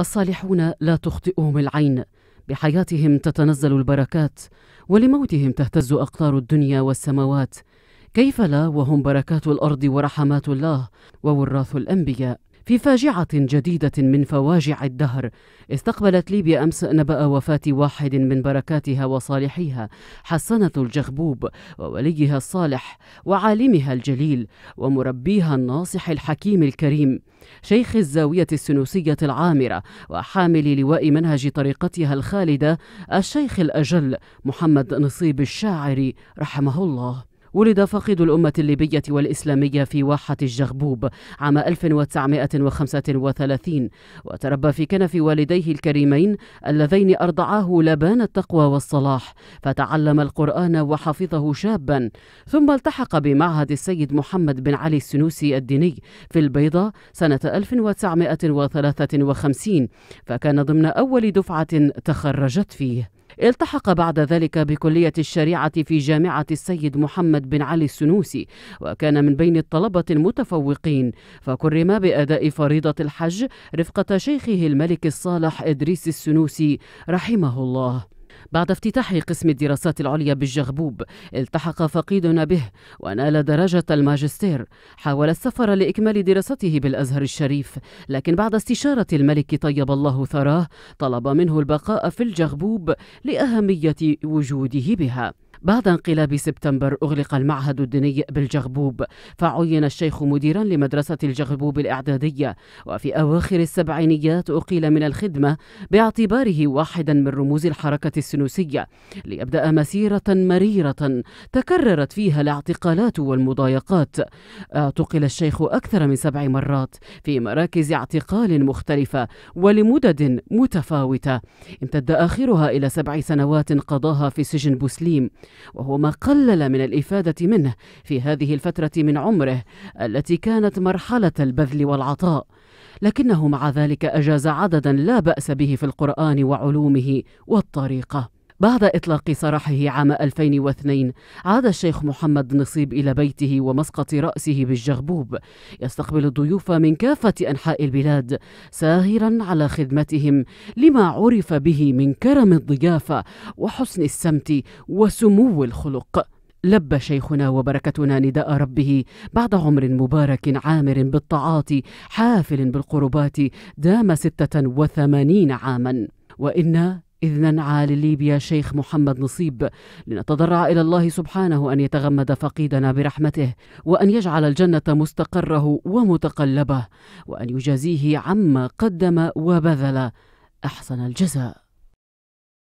الصالحون لا تخطئهم العين بحياتهم تتنزل البركات ولموتهم تهتز أقطار الدنيا والسماوات كيف لا وهم بركات الأرض ورحمات الله ووراث الأنبياء في فاجعة جديدة من فواجع الدهر استقبلت ليبيا أمس نبأ وفاة واحد من بركاتها وصالحيها حسنة الجغبوب ووليها الصالح وعالمها الجليل ومربيها الناصح الحكيم الكريم شيخ الزاوية السنوسية العامرة وحامل لواء منهج طريقتها الخالدة الشيخ الأجل محمد نصيب الشاعر رحمه الله ولد فقيد الأمة الليبية والإسلامية في واحة الجغبوب عام 1935 وتربى في كنف والديه الكريمين اللذين أرضعاه لبان التقوى والصلاح فتعلم القرآن وحفظه شابا ثم التحق بمعهد السيد محمد بن علي السنوسي الديني في البيضة سنة 1953 فكان ضمن أول دفعة تخرجت فيه التحق بعد ذلك بكلية الشريعة في جامعة السيد محمد بن علي السنوسي وكان من بين الطلبة المتفوقين فكرم بأداء فريضة الحج رفقة شيخه الملك الصالح إدريس السنوسي رحمه الله بعد افتتاح قسم الدراسات العليا بالجغبوب التحق فقيدنا به ونال درجة الماجستير حاول السفر لإكمال دراسته بالأزهر الشريف لكن بعد استشارة الملك طيب الله ثراه طلب منه البقاء في الجغبوب لأهمية وجوده بها بعد انقلاب سبتمبر أغلق المعهد الديني بالجغبوب فعين الشيخ مديرا لمدرسة الجغبوب الإعدادية وفي أواخر السبعينيات أقيل من الخدمة باعتباره واحدا من رموز الحركة السنوسية ليبدأ مسيرة مريرة تكررت فيها الاعتقالات والمضايقات اعتقل الشيخ أكثر من سبع مرات في مراكز اعتقال مختلفة ولمدد متفاوتة امتد آخرها إلى سبع سنوات قضاها في سجن بوسليم وهو ما قلل من الإفادة منه في هذه الفترة من عمره التي كانت مرحلة البذل والعطاء لكنه مع ذلك أجاز عددا لا بأس به في القرآن وعلومه والطريقة بعد إطلاق سراحه عام 2002 عاد الشيخ محمد نصيب إلى بيته ومسقط رأسه بالجغبوب يستقبل الضيوف من كافة أنحاء البلاد ساهرا على خدمتهم لما عرف به من كرم الضيافة وحسن السمت وسمو الخلق لبى شيخنا وبركتنا نداء ربه بعد عمر مبارك عامر بالطاعات حافل بالقربات دام ستة وثمانين عاما وإنا إذ ننعى لليبيا شيخ محمد نصيب لنتضرع إلى الله سبحانه أن يتغمد فقيدنا برحمته وأن يجعل الجنة مستقره ومتقلبه وأن يجازيه عما قدم وبذل أحسن الجزاء